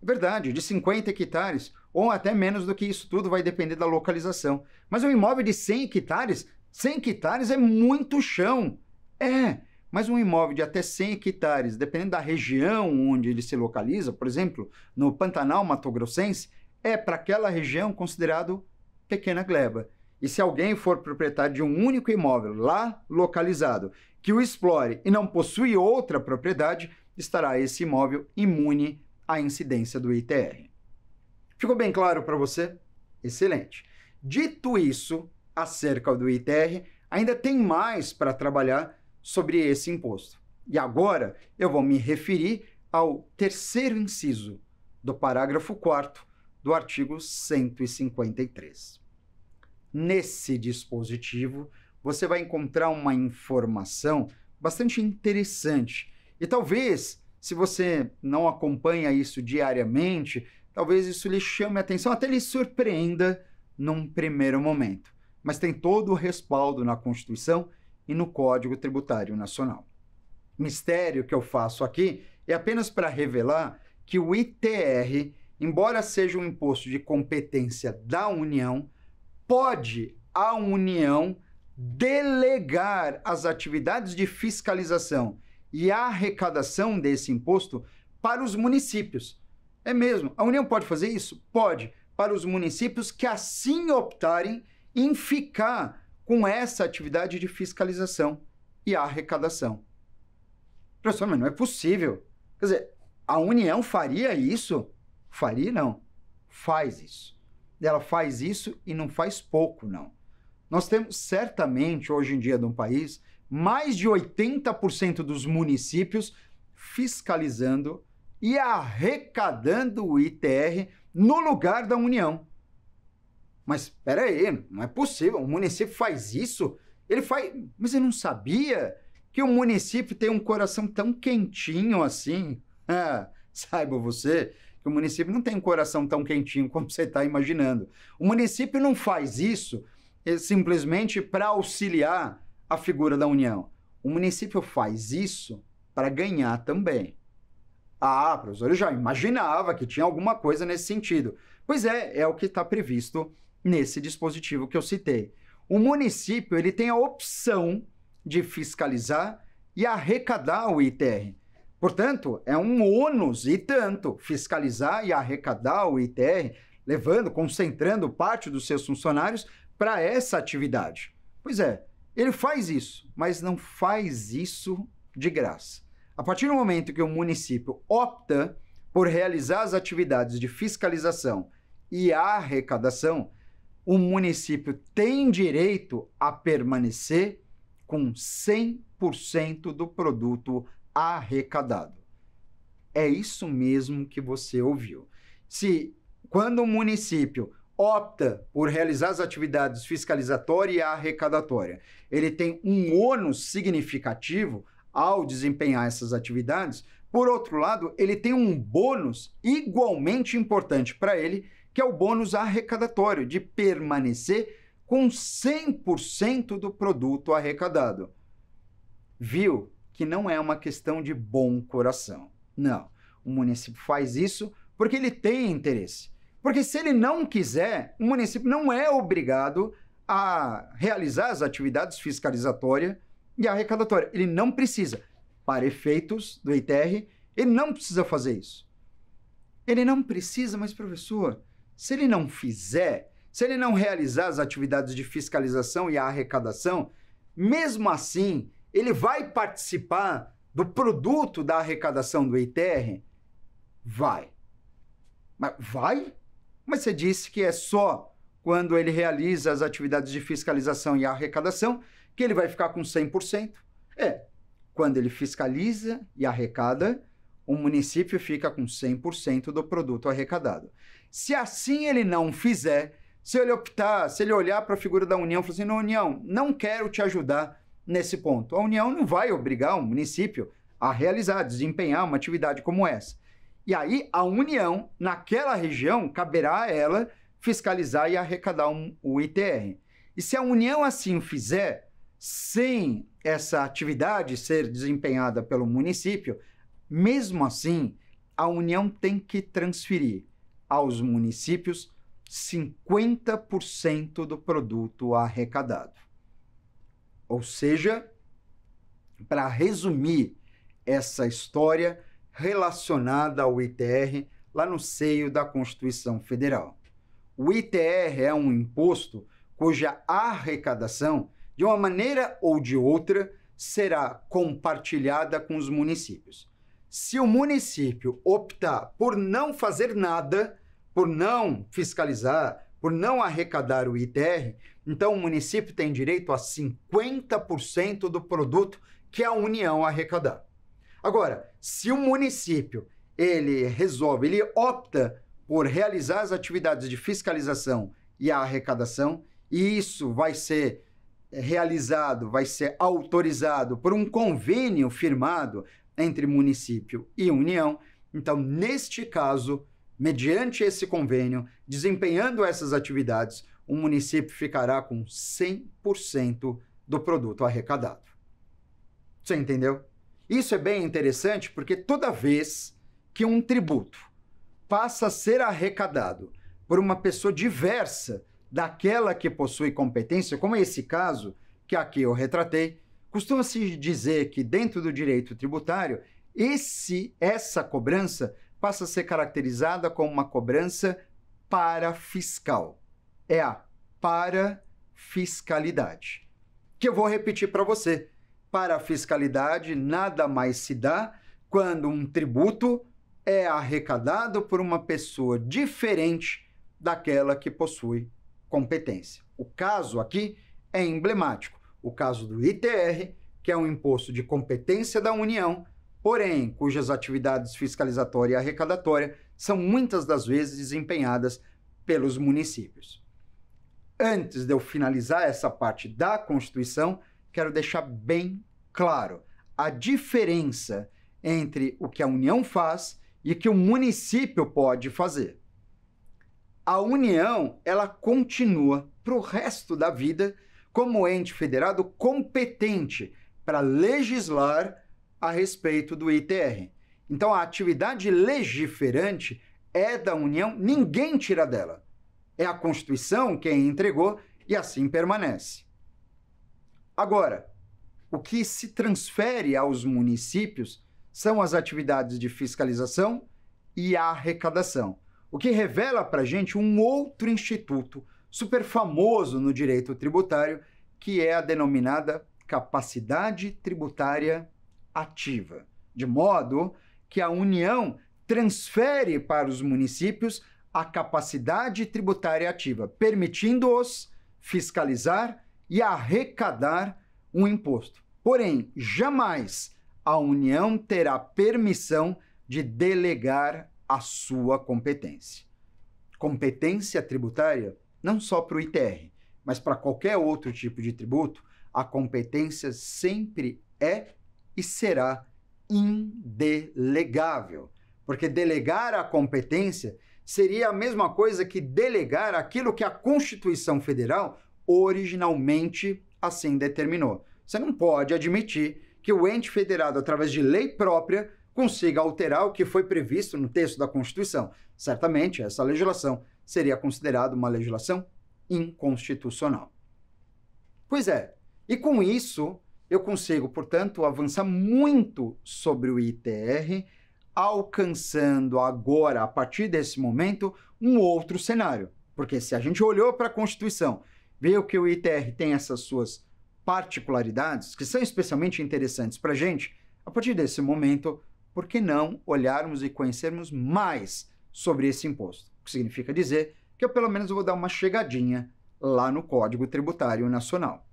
É verdade, de 50 hectares, ou até menos do que isso tudo, vai depender da localização. Mas um imóvel de 100 hectares, 100 hectares é muito chão. É, mas um imóvel de até 100 hectares, dependendo da região onde ele se localiza, por exemplo, no Pantanal Mato Grossense, é para aquela região considerado pequena gleba. E se alguém for proprietário de um único imóvel lá localizado, que o explore e não possui outra propriedade, estará esse imóvel imune à incidência do ITR. Ficou bem claro para você? Excelente. Dito isso, acerca do ITR, ainda tem mais para trabalhar sobre esse imposto. E agora eu vou me referir ao terceiro inciso do parágrafo 4 do artigo 153. Nesse dispositivo, você vai encontrar uma informação bastante interessante. E talvez, se você não acompanha isso diariamente, talvez isso lhe chame a atenção, até lhe surpreenda num primeiro momento. Mas tem todo o respaldo na Constituição e no Código Tributário Nacional. Mistério que eu faço aqui é apenas para revelar que o ITR, embora seja um imposto de competência da União, pode a União delegar as atividades de fiscalização e arrecadação desse imposto para os municípios. É mesmo. A União pode fazer isso? Pode. Para os municípios que assim optarem em ficar com essa atividade de fiscalização e arrecadação. Professor, mas não é possível. Quer dizer, a União faria isso? Faria não. Faz isso ela faz isso e não faz pouco, não. Nós temos certamente, hoje em dia, no país, mais de 80% dos municípios fiscalizando e arrecadando o ITR no lugar da União. Mas espera aí, não é possível. O município faz isso? Ele faz. Mas eu não sabia que o município tem um coração tão quentinho assim. Ah, saiba você o município não tem um coração tão quentinho como você está imaginando. O município não faz isso eh, simplesmente para auxiliar a figura da União. O município faz isso para ganhar também. Ah, professor, eu já imaginava que tinha alguma coisa nesse sentido. Pois é, é o que está previsto nesse dispositivo que eu citei. O município ele tem a opção de fiscalizar e arrecadar o ITR. Portanto, é um ônus e tanto fiscalizar e arrecadar o ITR, levando, concentrando parte dos seus funcionários para essa atividade. Pois é, ele faz isso, mas não faz isso de graça. A partir do momento que o município opta por realizar as atividades de fiscalização e arrecadação, o município tem direito a permanecer com 100% do produto arrecadado. É isso mesmo que você ouviu. Se quando o município opta por realizar as atividades fiscalizatória e arrecadatória, ele tem um ônus significativo ao desempenhar essas atividades, por outro lado, ele tem um bônus igualmente importante para ele, que é o bônus arrecadatório, de permanecer com 100% do produto arrecadado. Viu? que não é uma questão de bom coração. Não. O município faz isso porque ele tem interesse. Porque se ele não quiser, o município não é obrigado a realizar as atividades fiscalizatória e arrecadatória. Ele não precisa. Para efeitos do ITR, ele não precisa fazer isso. Ele não precisa, mas professor, se ele não fizer, se ele não realizar as atividades de fiscalização e arrecadação, mesmo assim, ele vai participar do produto da arrecadação do ITR? Vai. Mas vai? Mas você disse que é só quando ele realiza as atividades de fiscalização e arrecadação que ele vai ficar com 100%. É, quando ele fiscaliza e arrecada, o município fica com 100% do produto arrecadado. Se assim ele não fizer, se ele optar, se ele olhar para a figura da União e falar assim: não, União, não quero te ajudar nesse ponto. A União não vai obrigar um município a realizar, desempenhar uma atividade como essa. E aí, a União, naquela região, caberá a ela fiscalizar e arrecadar um, o ITR. E se a União assim fizer, sem essa atividade ser desempenhada pelo município, mesmo assim, a União tem que transferir aos municípios 50% do produto arrecadado. Ou seja, para resumir essa história relacionada ao ITR lá no seio da Constituição Federal. O ITR é um imposto cuja arrecadação, de uma maneira ou de outra, será compartilhada com os municípios. Se o município optar por não fazer nada, por não fiscalizar, por não arrecadar o ITR, então, o município tem direito a 50% do produto que a União arrecadar. Agora, se o município ele resolve, ele opta por realizar as atividades de fiscalização e a arrecadação, e isso vai ser realizado, vai ser autorizado por um convênio firmado entre município e União. Então, neste caso, mediante esse convênio, desempenhando essas atividades, o município ficará com 100% do produto arrecadado. Você entendeu? Isso é bem interessante porque toda vez que um tributo passa a ser arrecadado por uma pessoa diversa daquela que possui competência, como é esse caso que aqui eu retratei, costuma-se dizer que dentro do direito tributário, esse essa cobrança passa a ser caracterizada como uma cobrança parafiscal é a parafiscalidade. Que eu vou repetir para você. Parafiscalidade nada mais se dá quando um tributo é arrecadado por uma pessoa diferente daquela que possui competência. O caso aqui é emblemático. O caso do ITR, que é um imposto de competência da União, porém cujas atividades fiscalizatória e arrecadatória são muitas das vezes desempenhadas pelos municípios antes de eu finalizar essa parte da Constituição, quero deixar bem claro a diferença entre o que a União faz e o que o município pode fazer. A União, ela continua para o resto da vida como ente federado competente para legislar a respeito do ITR. Então, a atividade legiferante é da União, ninguém tira dela. É a Constituição quem entregou e assim permanece. Agora, o que se transfere aos municípios são as atividades de fiscalização e a arrecadação, o que revela para a gente um outro instituto super famoso no direito tributário, que é a denominada capacidade tributária ativa, de modo que a União transfere para os municípios a capacidade tributária ativa, permitindo-os fiscalizar e arrecadar um imposto. Porém, jamais a União terá permissão de delegar a sua competência. Competência tributária não só para o ITR, mas para qualquer outro tipo de tributo, a competência sempre é e será indelegável, porque delegar a competência seria a mesma coisa que delegar aquilo que a Constituição Federal originalmente assim determinou. Você não pode admitir que o ente federado, através de lei própria, consiga alterar o que foi previsto no texto da Constituição. Certamente, essa legislação seria considerada uma legislação inconstitucional. Pois é, e com isso eu consigo, portanto, avançar muito sobre o ITR alcançando agora, a partir desse momento, um outro cenário. Porque se a gente olhou para a Constituição, viu que o ITR tem essas suas particularidades, que são especialmente interessantes para a gente, a partir desse momento, por que não olharmos e conhecermos mais sobre esse imposto? O que significa dizer que eu pelo menos vou dar uma chegadinha lá no Código Tributário Nacional.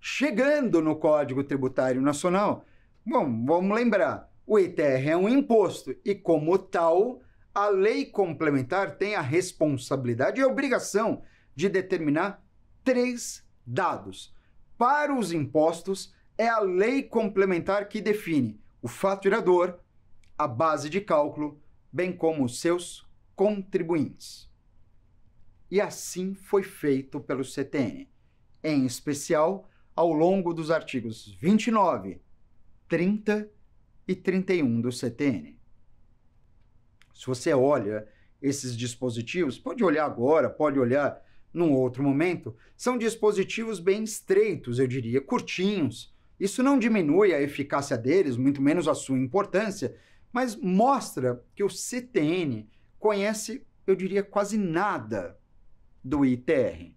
Chegando no Código Tributário Nacional, bom, vamos lembrar, o ITR é um imposto e, como tal, a lei complementar tem a responsabilidade e a obrigação de determinar três dados. Para os impostos, é a lei complementar que define o faturador, a base de cálculo, bem como os seus contribuintes. E assim foi feito pelo CTN, em especial ao longo dos artigos 29, 30 e 31 do CTN. Se você olha esses dispositivos, pode olhar agora, pode olhar num outro momento, são dispositivos bem estreitos, eu diria, curtinhos. Isso não diminui a eficácia deles, muito menos a sua importância, mas mostra que o CTN conhece, eu diria, quase nada do ITR.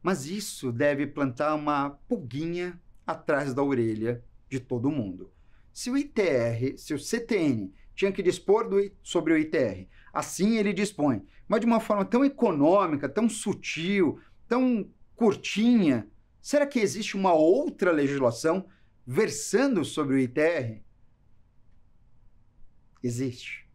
Mas isso deve plantar uma pulguinha atrás da orelha de todo mundo. Se o ITR, se o CTN tinha que dispor do, sobre o ITR, assim ele dispõe, mas de uma forma tão econômica, tão sutil, tão curtinha, será que existe uma outra legislação versando sobre o ITR? Existe.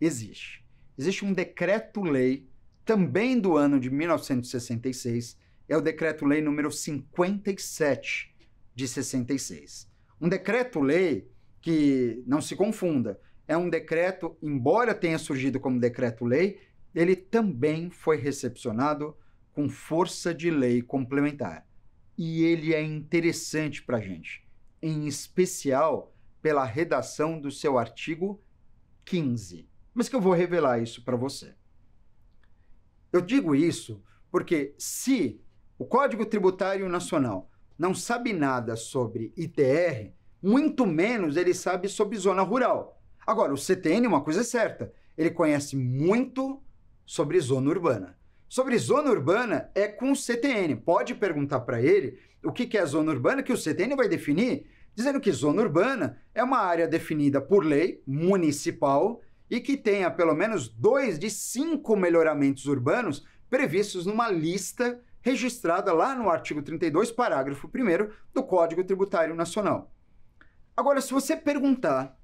Existe. Existe um decreto-lei também do ano de 1966, é o decreto-lei número 57 de 66. Um decreto-lei que não se confunda, é um decreto, embora tenha surgido como decreto-lei, ele também foi recepcionado com força de lei complementar. E ele é interessante para a gente, em especial pela redação do seu artigo 15. Mas que eu vou revelar isso para você. Eu digo isso porque se o Código Tributário Nacional não sabe nada sobre ITR, muito menos ele sabe sobre zona rural. Agora, o CTN, uma coisa é certa, ele conhece muito sobre zona urbana. Sobre zona urbana é com o CTN. Pode perguntar para ele o que é zona urbana, que o CTN vai definir, dizendo que zona urbana é uma área definida por lei municipal e que tenha pelo menos dois de cinco melhoramentos urbanos previstos numa lista registrada lá no artigo 32, parágrafo 1 do Código Tributário Nacional. Agora, se você perguntar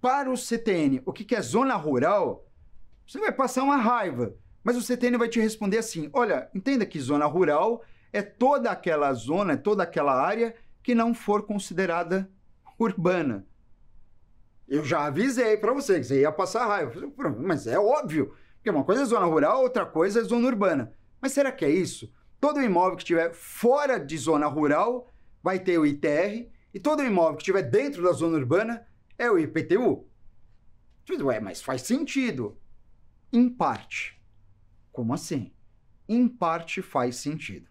para o CTN o que é zona rural, você vai passar uma raiva. Mas o CTN vai te responder assim: olha, entenda que zona rural é toda aquela zona, é toda aquela área que não for considerada urbana. Eu já avisei para você que você ia passar raiva. Mas é óbvio, porque uma coisa é zona rural, outra coisa é zona urbana. Mas será que é isso? Todo imóvel que estiver fora de zona rural vai ter o ITR, e todo imóvel que estiver dentro da zona urbana é o IPTU. Ué, mas faz sentido. Em parte. Como assim? Em parte faz sentido.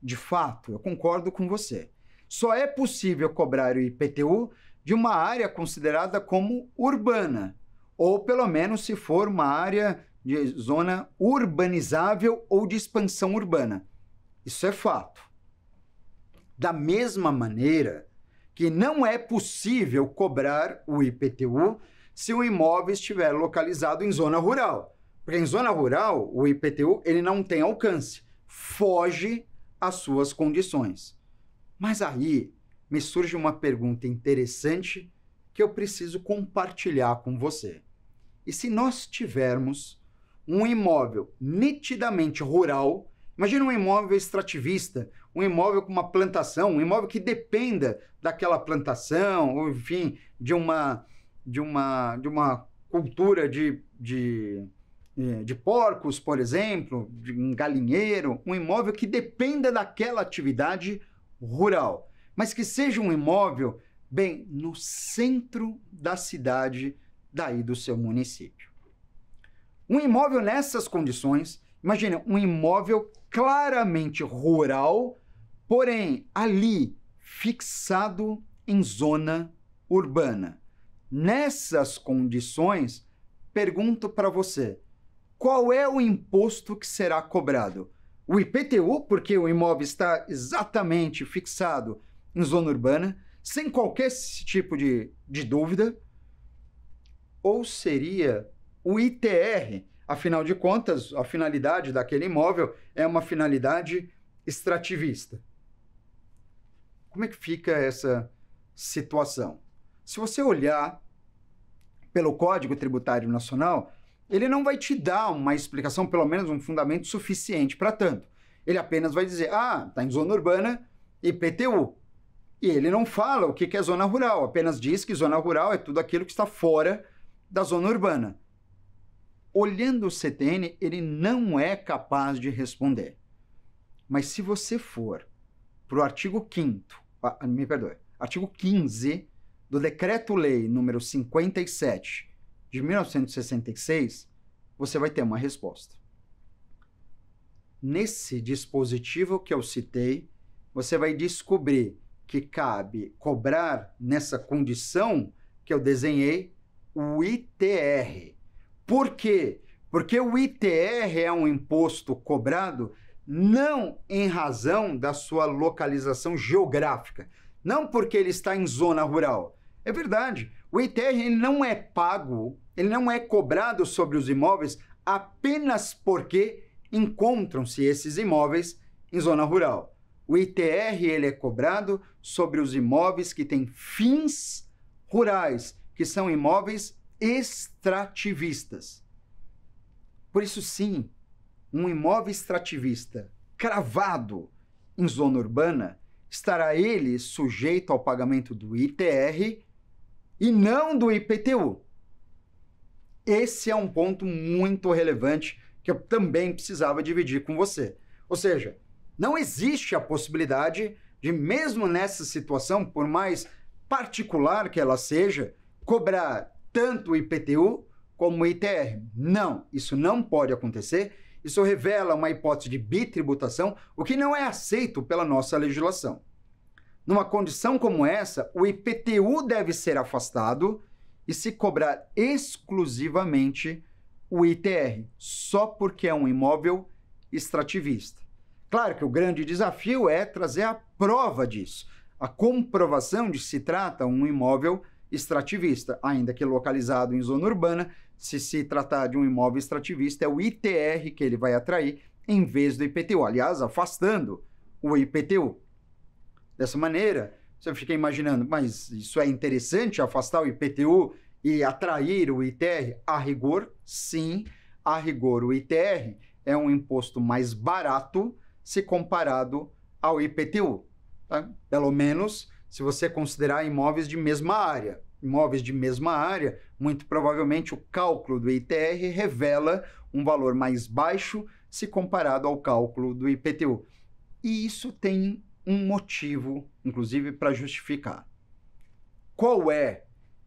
De fato, eu concordo com você. Só é possível cobrar o IPTU de uma área considerada como urbana, ou pelo menos se for uma área de zona urbanizável ou de expansão urbana. Isso é fato. Da mesma maneira, que não é possível cobrar o IPTU se o imóvel estiver localizado em zona rural. Porque em zona rural, o IPTU ele não tem alcance, foge às suas condições. Mas aí me surge uma pergunta interessante que eu preciso compartilhar com você. E se nós tivermos um imóvel nitidamente rural, imagina um imóvel extrativista, um imóvel com uma plantação, um imóvel que dependa daquela plantação, ou enfim, de uma, de uma, de uma cultura de, de, de porcos, por exemplo, de um galinheiro, um imóvel que dependa daquela atividade rural, mas que seja um imóvel, bem, no centro da cidade, daí do seu município. Um imóvel nessas condições, imagina, um imóvel claramente rural, Porém, ali, fixado em zona urbana. Nessas condições, pergunto para você: qual é o imposto que será cobrado? O IPTU, porque o imóvel está exatamente fixado em zona urbana, sem qualquer tipo de, de dúvida? Ou seria o ITR? Afinal de contas, a finalidade daquele imóvel é uma finalidade extrativista. Como é que fica essa situação? Se você olhar pelo Código Tributário Nacional, ele não vai te dar uma explicação, pelo menos um fundamento suficiente para tanto. Ele apenas vai dizer, ah, está em zona urbana, e PTU. E ele não fala o que é zona rural, apenas diz que zona rural é tudo aquilo que está fora da zona urbana. Olhando o CTN, ele não é capaz de responder. Mas se você for para o artigo 5 me perdoe, artigo 15 do Decreto-Lei número 57 de 1966, você vai ter uma resposta. Nesse dispositivo que eu citei, você vai descobrir que cabe cobrar nessa condição que eu desenhei o ITR. Por quê? Porque o ITR é um imposto cobrado não em razão da sua localização geográfica, não porque ele está em zona rural. É verdade, o ITR ele não é pago, ele não é cobrado sobre os imóveis apenas porque encontram-se esses imóveis em zona rural. O ITR ele é cobrado sobre os imóveis que têm fins rurais, que são imóveis extrativistas. Por isso sim, um imóvel extrativista cravado em zona urbana, estará ele sujeito ao pagamento do ITR e não do IPTU. Esse é um ponto muito relevante que eu também precisava dividir com você. Ou seja, não existe a possibilidade de, mesmo nessa situação, por mais particular que ela seja, cobrar tanto o IPTU como o ITR. Não, isso não pode acontecer isso revela uma hipótese de bitributação, o que não é aceito pela nossa legislação. Numa condição como essa, o IPTU deve ser afastado e se cobrar exclusivamente o ITR, só porque é um imóvel extrativista. Claro que o grande desafio é trazer a prova disso, a comprovação de se trata um imóvel extrativista, ainda que localizado em zona urbana, se se tratar de um imóvel extrativista, é o ITR que ele vai atrair em vez do IPTU. Aliás, afastando o IPTU. Dessa maneira, você fica imaginando, mas isso é interessante afastar o IPTU e atrair o ITR? A rigor, sim, a rigor, o ITR é um imposto mais barato se comparado ao IPTU. Tá? Pelo menos se você considerar imóveis de mesma área imóveis de mesma área, muito provavelmente o cálculo do ITR revela um valor mais baixo se comparado ao cálculo do IPTU. E isso tem um motivo, inclusive, para justificar. Qual é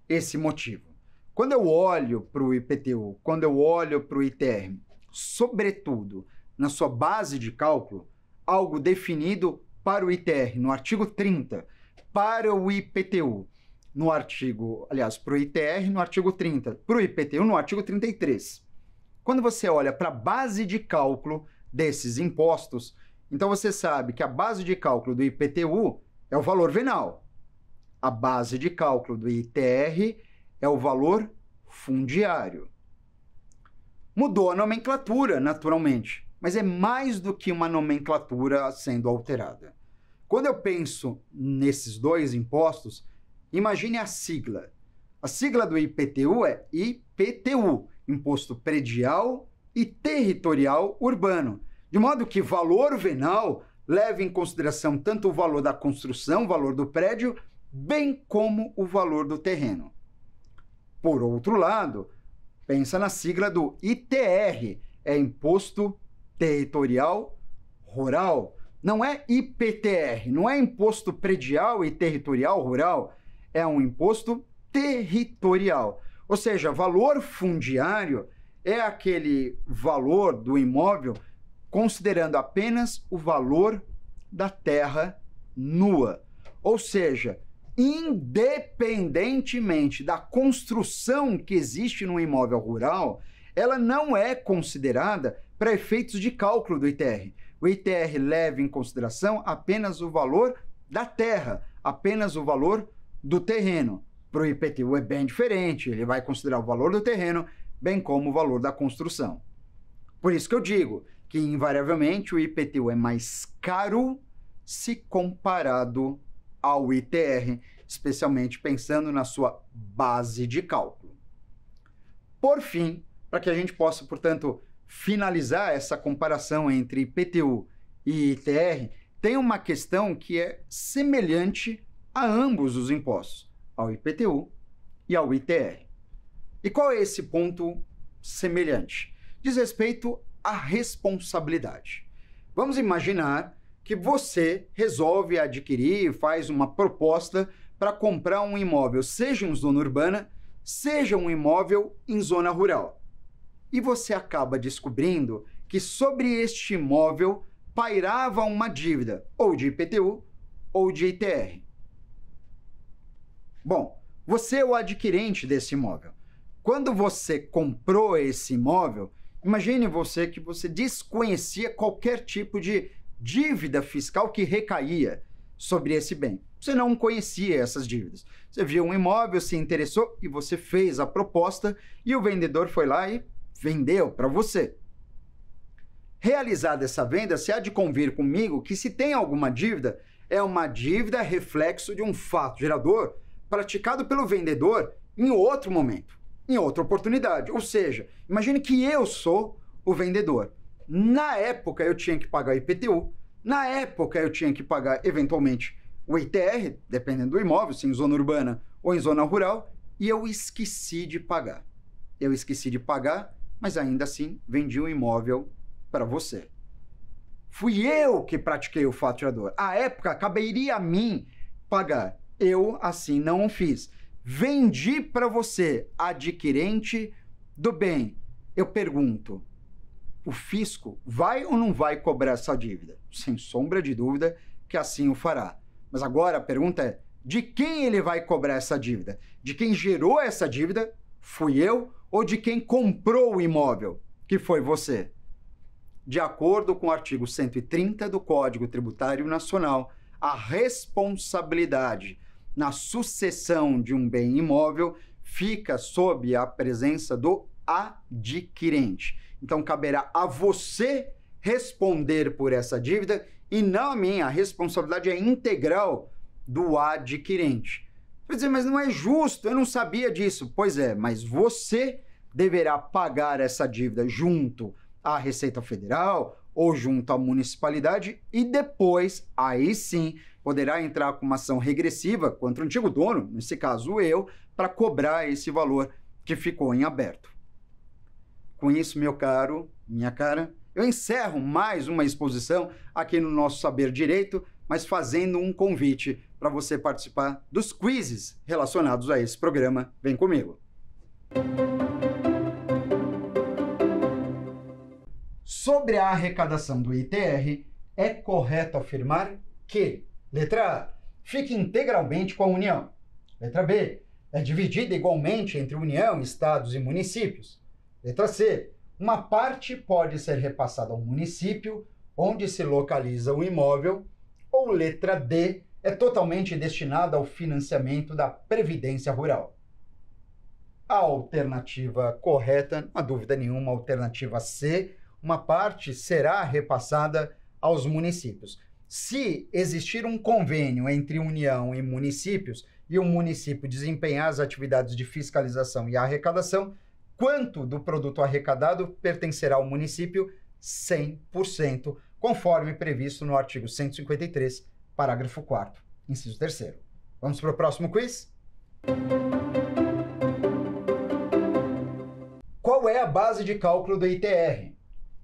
esse motivo? Quando eu olho para o IPTU, quando eu olho para o ITR, sobretudo na sua base de cálculo, algo definido para o ITR no artigo 30, para o IPTU no artigo, aliás, para o ITR no artigo 30, para o IPTU no artigo 33. Quando você olha para a base de cálculo desses impostos, então você sabe que a base de cálculo do IPTU é o valor venal. A base de cálculo do ITR é o valor fundiário. Mudou a nomenclatura, naturalmente, mas é mais do que uma nomenclatura sendo alterada. Quando eu penso nesses dois impostos, Imagine a sigla. A sigla do IPTU é IPTU, Imposto Predial e Territorial Urbano, de modo que valor venal leva em consideração tanto o valor da construção, o valor do prédio, bem como o valor do terreno. Por outro lado, pensa na sigla do ITR, é Imposto Territorial Rural. Não é IPTR, não é Imposto Predial e Territorial Rural, é um imposto territorial. Ou seja, valor fundiário é aquele valor do imóvel considerando apenas o valor da terra nua. Ou seja, independentemente da construção que existe no imóvel rural, ela não é considerada para efeitos de cálculo do ITR. O ITR leva em consideração apenas o valor da terra, apenas o valor do terreno. Para o IPTU é bem diferente, ele vai considerar o valor do terreno, bem como o valor da construção. Por isso que eu digo que, invariavelmente, o IPTU é mais caro se comparado ao ITR, especialmente pensando na sua base de cálculo. Por fim, para que a gente possa, portanto, finalizar essa comparação entre IPTU e ITR, tem uma questão que é semelhante a ambos os impostos, ao IPTU e ao ITR. E qual é esse ponto semelhante? Diz respeito à responsabilidade. Vamos imaginar que você resolve adquirir, faz uma proposta para comprar um imóvel, seja em zona urbana, seja um imóvel em zona rural. E você acaba descobrindo que sobre este imóvel pairava uma dívida, ou de IPTU ou de ITR. Bom, você é o adquirente desse imóvel. Quando você comprou esse imóvel, imagine você que você desconhecia qualquer tipo de dívida fiscal que recaía sobre esse bem. Você não conhecia essas dívidas. Você viu um imóvel, se interessou e você fez a proposta e o vendedor foi lá e vendeu para você. Realizada essa venda, se há de convir comigo que se tem alguma dívida, é uma dívida reflexo de um fato gerador praticado pelo vendedor em outro momento, em outra oportunidade. Ou seja, imagine que eu sou o vendedor. Na época eu tinha que pagar IPTU, na época eu tinha que pagar eventualmente o ITR, dependendo do imóvel, se em zona urbana ou em zona rural, e eu esqueci de pagar. Eu esqueci de pagar, mas ainda assim vendi o um imóvel para você. Fui eu que pratiquei o faturador. A época caberia a mim pagar eu assim não fiz. Vendi para você, adquirente do bem. Eu pergunto, o fisco vai ou não vai cobrar essa dívida? Sem sombra de dúvida que assim o fará. Mas agora a pergunta é: de quem ele vai cobrar essa dívida? De quem gerou essa dívida? Fui eu? Ou de quem comprou o imóvel? Que foi você? De acordo com o artigo 130 do Código Tributário Nacional, a responsabilidade na sucessão de um bem imóvel fica sob a presença do adquirente. Então caberá a você responder por essa dívida e não a minha. A responsabilidade é integral do adquirente. Você dizer, mas não é justo, eu não sabia disso. Pois é, mas você deverá pagar essa dívida junto à Receita Federal ou junto à municipalidade e depois, aí sim, poderá entrar com uma ação regressiva contra o antigo dono, nesse caso eu, para cobrar esse valor que ficou em aberto. Com isso, meu caro, minha cara, eu encerro mais uma exposição aqui no nosso Saber Direito, mas fazendo um convite para você participar dos quizzes relacionados a esse programa. Vem comigo! Música Sobre a arrecadação do ITR, é correto afirmar que, letra A, fica integralmente com a União. Letra B, é dividida igualmente entre União, estados e municípios. Letra C, uma parte pode ser repassada ao município onde se localiza o imóvel. Ou letra D, é totalmente destinada ao financiamento da Previdência Rural. A alternativa correta, não há dúvida nenhuma, a alternativa C, uma parte será repassada aos municípios. Se existir um convênio entre União e municípios e o município desempenhar as atividades de fiscalização e arrecadação, quanto do produto arrecadado pertencerá ao município? 100%, conforme previsto no artigo 153, parágrafo 4, inciso 3. Vamos para o próximo quiz? Qual é a base de cálculo do ITR?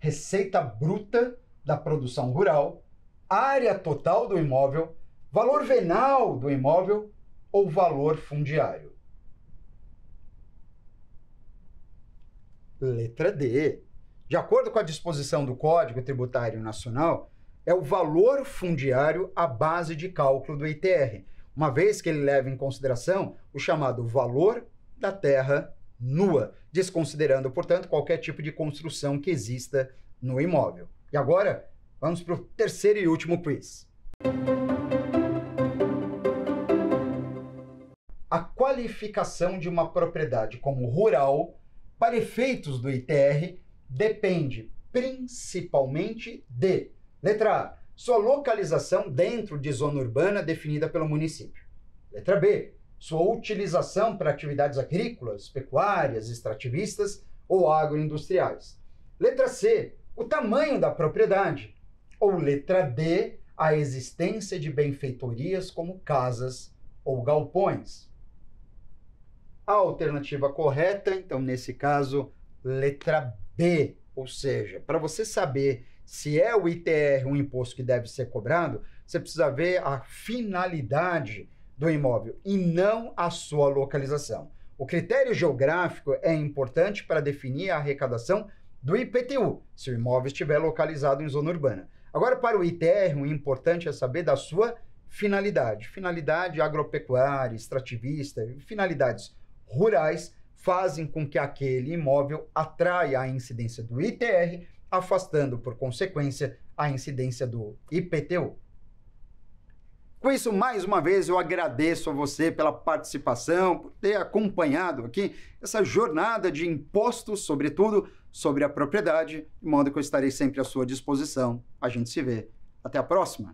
receita bruta da produção rural, área total do imóvel, valor venal do imóvel ou valor fundiário. Letra D. De acordo com a disposição do Código Tributário Nacional, é o valor fundiário a base de cálculo do ITR, uma vez que ele leva em consideração o chamado valor da terra nua, desconsiderando, portanto, qualquer tipo de construção que exista no imóvel. E agora, vamos para o terceiro e último quiz. A qualificação de uma propriedade como rural, para efeitos do ITR, depende principalmente de letra A, sua localização dentro de zona urbana definida pelo município. Letra B, sua utilização para atividades agrícolas, pecuárias, extrativistas ou agroindustriais. Letra C, o tamanho da propriedade. Ou letra D, a existência de benfeitorias como casas ou galpões. A alternativa correta, então, nesse caso, letra B, ou seja, para você saber se é o ITR um imposto que deve ser cobrado, você precisa ver a finalidade do imóvel e não a sua localização. O critério geográfico é importante para definir a arrecadação do IPTU, se o imóvel estiver localizado em zona urbana. Agora, para o ITR, o importante é saber da sua finalidade. Finalidade agropecuária, extrativista, finalidades rurais fazem com que aquele imóvel atraia a incidência do ITR, afastando, por consequência, a incidência do IPTU. Com isso, mais uma vez, eu agradeço a você pela participação, por ter acompanhado aqui essa jornada de impostos, sobretudo sobre a propriedade, de modo que eu estarei sempre à sua disposição. A gente se vê. Até a próxima!